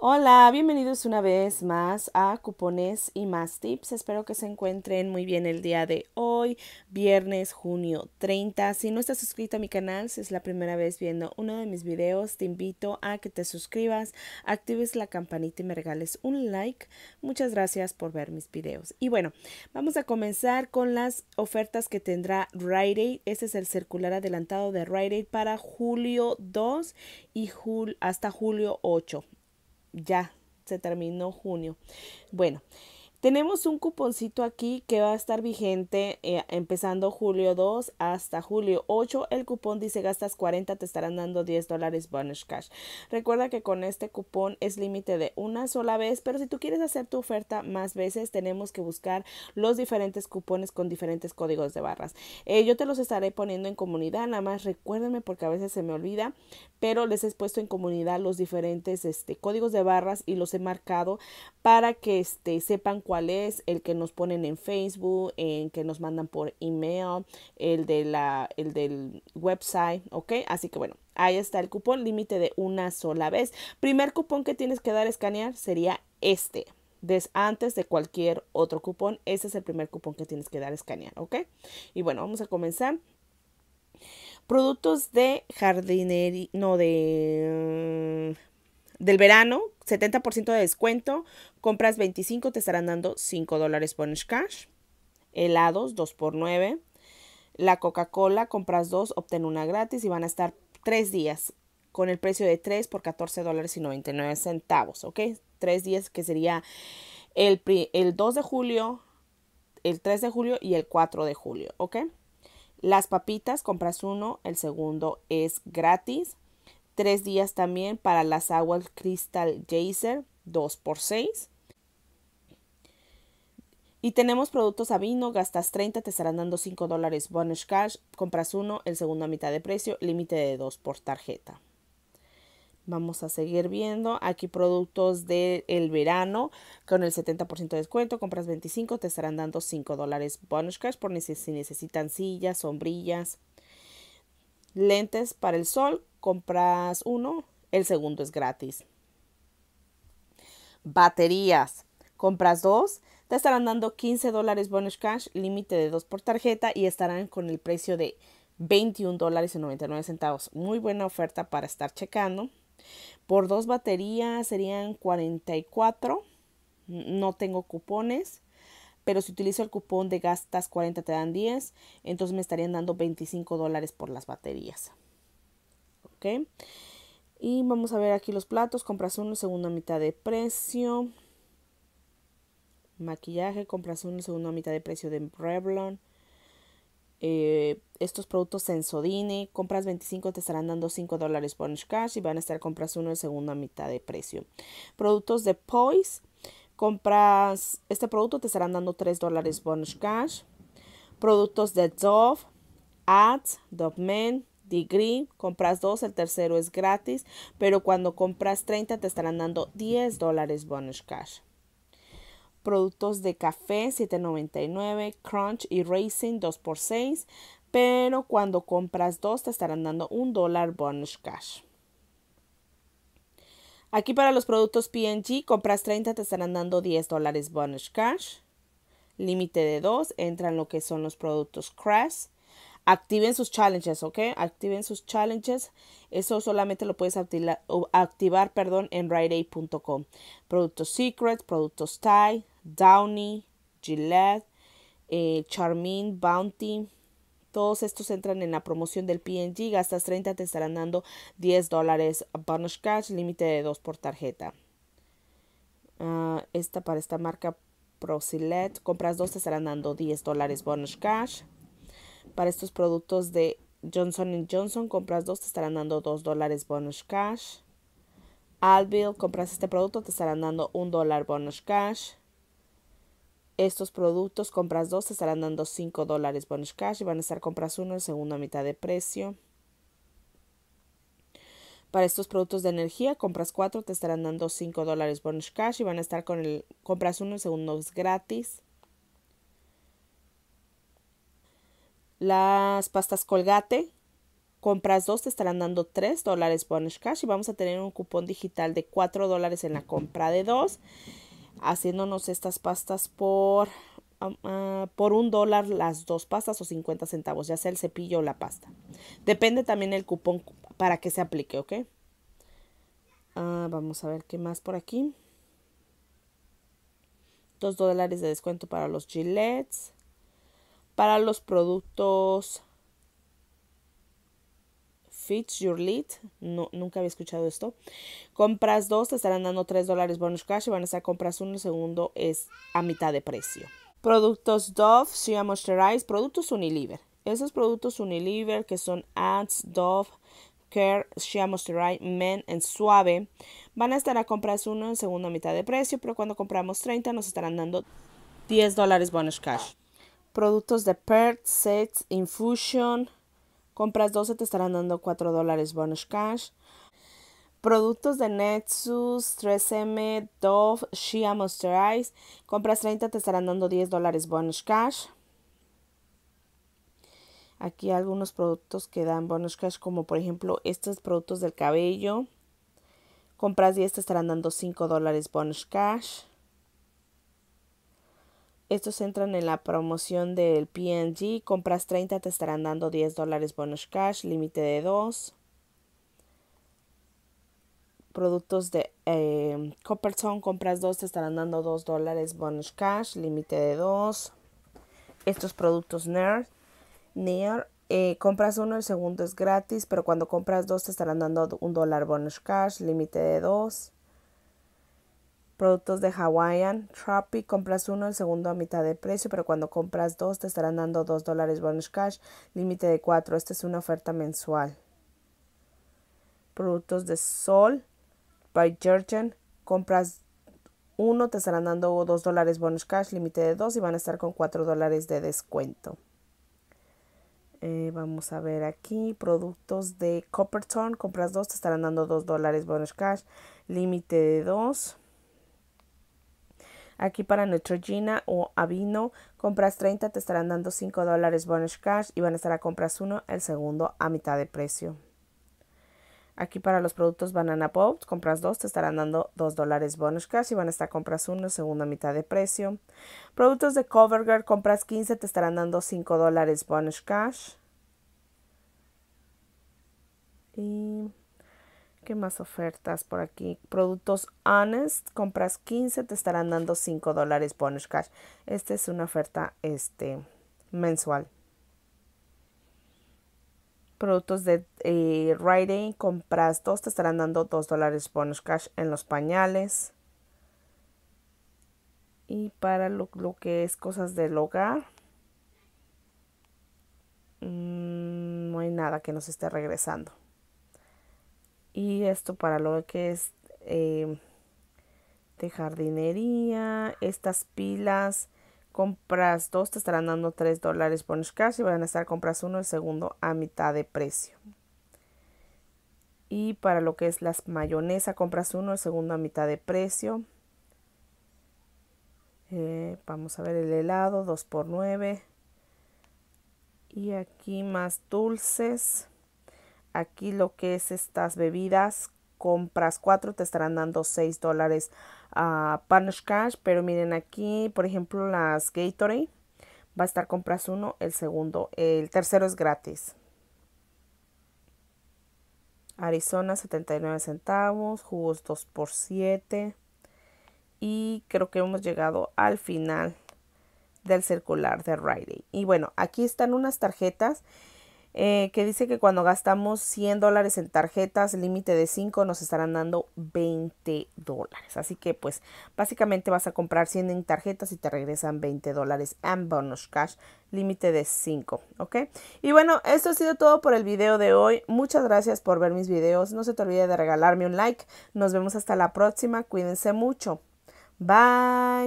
Hola, bienvenidos una vez más a Cupones y más tips. Espero que se encuentren muy bien el día de hoy, viernes junio 30. Si no estás suscrito a mi canal, si es la primera vez viendo uno de mis videos, te invito a que te suscribas, actives la campanita y me regales un like. Muchas gracias por ver mis videos. Y bueno, vamos a comenzar con las ofertas que tendrá Rite Aid. Este es el circular adelantado de Rite Aid para julio 2 y hasta julio 8 ya se terminó junio. Bueno, tenemos un cuponcito aquí que va a estar vigente eh, empezando julio 2 hasta julio 8. El cupón dice gastas 40, te estarán dando 10 dólares bonus cash. Recuerda que con este cupón es límite de una sola vez, pero si tú quieres hacer tu oferta más veces, tenemos que buscar los diferentes cupones con diferentes códigos de barras. Eh, yo te los estaré poniendo en comunidad, nada más recuérdenme porque a veces se me olvida, pero les he puesto en comunidad los diferentes este, códigos de barras y los he marcado para que este, sepan cuál es, el que nos ponen en Facebook, en que nos mandan por email, el, de la, del website, ¿ok? Así que bueno, ahí está el cupón, límite de una sola vez. Primer cupón que tienes que dar a escanear sería este, des, antes de cualquier otro cupón. Ese es el primer cupón que tienes que dar a escanear, ¿ok? Y bueno, vamos a comenzar. Productos de jardinería, no de... Mm, del verano, 70% de descuento. Compras 25, te estarán dando 5 dólares bonus cash. Helados, 2 por 9. La Coca-Cola, compras 2, obtén una gratis y van a estar 3 días con el precio de 3 por 14 dólares y 99 centavos, ¿ok? 3 días que sería el, el 2 de julio, el 3 de julio y el 4 de julio, ¿ok? Las papitas, compras uno, el segundo es gratis. Tres días también para las aguas Crystal Geyser, 2x6. Y tenemos productos a vino, gastas 30, te estarán dando 5 dólares bonus cash, compras uno, el segundo a mitad de precio, límite de 2 por tarjeta. Vamos a seguir viendo aquí productos del verano con el 70% de descuento, compras 25, te estarán dando 5 dólares bonus cash por si necesitan sillas, sombrillas, lentes para el sol, compras uno, el segundo es gratis. Baterías. Compras dos, te estarán dando 15 dólares bonus cash, límite de dos por tarjeta y estarán con el precio de 21 dólares y centavos. Muy buena oferta para estar checando. Por dos baterías serían 44. No tengo cupones pero si utilizo el cupón de gastas 40 te dan 10, entonces me estarían dando 25 dólares por las baterías. ¿ok? Y vamos a ver aquí los platos, compras uno, segunda mitad de precio. Maquillaje, compras uno, segunda mitad de precio de Revlon. Eh, estos productos en Sodine, compras 25 te estarán dando 5 dólares bonus cash y van a estar compras uno en segunda mitad de precio. Productos de Poise, compras este producto te estarán dando 3 dólares bonus cash. Productos de Dove, Ads, Dove Men, degree, compras dos, el tercero es gratis, pero cuando compras 30 te estarán dando 10 dólares bonus cash. Productos de café 7.99, Crunch y Racing 2x6, pero cuando compras dos te estarán dando 1 dólar bonus cash. Aquí para los productos PNG, compras 30 te estarán dando 10 dólares bonus cash. Límite de 2, entran lo que son los productos Crash activen sus challenges, ¿ok? Activen sus challenges. Eso solamente lo puedes activar, perdón, en RiteAid.com. Productos Secret, productos Tie, Downy, Gillette, eh, Charmin, Bounty. Todos estos entran en la promoción del PNG. Gastas 30, te estarán dando 10 dólares bonus cash, límite de 2 por tarjeta. Ah, esta para esta marca Prosilette. Compras 2, te estarán dando 10 dólares bonus cash. Para estos productos de Johnson Johnson, compras dos, te estarán dando dos dólares bonus cash. Advil, compras este producto, te estarán dando un dólar bonus cash. Estos productos, compras dos, te estarán dando 5 dólares bonus cash y van a estar compras uno en segunda mitad de precio. Para estos productos de energía, compras 4 te estarán dando cinco dólares bonus cash y van a estar con el compras uno en segundos gratis. Las pastas Colgate, compras dos te estarán dando 3 dólares bonus cash y vamos a tener un cupón digital de 4 dólares en la compra de dos, haciéndonos estas pastas por, ah, por un dólar las dos pastas o 50 centavos, ya sea el cepillo o la pasta. Depende también el cupón para que se aplique, ¿ok? Ah, vamos a ver qué más por aquí. Dos dólares de descuento para los gilets para los productos Fits Your Lead. No, nunca había escuchado esto. Compras dos, te estarán dando 3 dólares bonus cash y van a estar compras uno, el segundo es a mitad de precio. Productos Dove, Shea Moisturize, productos Unilever. Esos productos Unilever que son Ads, Dove, Care, Shea Moisturize, Men en Suave, van a estar a compras uno en a mitad de precio, pero cuando compramos 30 nos estarán dando 10 dólares bonus cash productos de PERT, Sets, Infusion. Compras 12 te estarán dando 4 dólares bonus cash. Productos de Nexus, 3M, Dove, Shea Eyes, Compras 30 te estarán dando 10 dólares bonus cash. Aquí algunos productos que dan bonus cash como por ejemplo estos productos del cabello. Compras 10 te estarán dando 5 dólares bonus cash. Estos entran en la promoción del PNG. Compras 30, te estarán dando 10 dólares bonus cash, límite de 2. Productos de eh, compras 2, te estarán dando 2 dólares bonus cash, límite de 2. Estos productos Nerd, eh, compras uno, el segundo es gratis, pero cuando compras 2, te estarán dando 1 dólar bonus cash, límite de 2 productos de Hawaiian. Tropic, compras uno, el segundo a mitad de precio, pero cuando compras dos te estarán dando dos dólares bonus cash, límite de cuatro. Esta es una oferta mensual. Productos de Sol by Georgian. Compras uno, te estarán dando dos dólares bonus cash, límite de dos y van a estar con cuatro dólares de descuento. Eh, vamos a ver aquí productos de Copperton. Compras dos, te estarán dando dos dólares bonus cash, límite de dos. Aquí para Neutrogena o Avino, compras 30 te estarán dando 5 dólares bonus cash y van a estar a compras 1 el segundo a mitad de precio. Aquí para los productos Banana Pop, compras 2 te estarán dando 2 dólares bonus cash y van a estar a compras 1 segundo a mitad de precio. Productos de CoverGirl, compras 15 te estarán dando 5 dólares bonus cash. Y ¿Qué más ofertas por aquí? Productos Honest, compras 15, te estarán dando 5 dólares bonus cash. Esta es una oferta este, mensual. Productos de writing eh, compras 2, te estarán dando 2 dólares bonus cash en los pañales. Y para lo, que es cosas del hogar, mm, no hay nada que nos esté regresando. Y esto para lo que es eh, de jardinería, estas pilas, compras dos, te estarán dando tres dólares por cash y van a estar compras uno, el segundo a mitad de precio. Y para lo que es las mayonesa, compras uno, el segundo a mitad de precio. Eh, vamos a ver el helado, 2 por 9. Y aquí más dulces. Aquí lo que es estas bebidas, compras cuatro, te estarán dando 6 dólares a ah, punch Cash. Pero miren aquí, por ejemplo, las Gatorade, va a estar compras uno, el segundo, el tercero es gratis. Arizona 79 centavos, jugos 2 por 7 y creo que hemos llegado al final del circular de Rite Y bueno, aquí están unas tarjetas eh, que dice que cuando gastamos 100 dólares en tarjetas, límite de 5, nos estarán dando 20 dólares. Así que pues básicamente vas a comprar 100 en tarjetas y te regresan 20 dólares en bonus cash, límite de 5, ¿ok? Y bueno, esto ha sido todo por el video de hoy. Muchas gracias por ver mis videos. No se te olvide de regalarme un like. Nos vemos hasta la próxima. Cuídense mucho. Bye.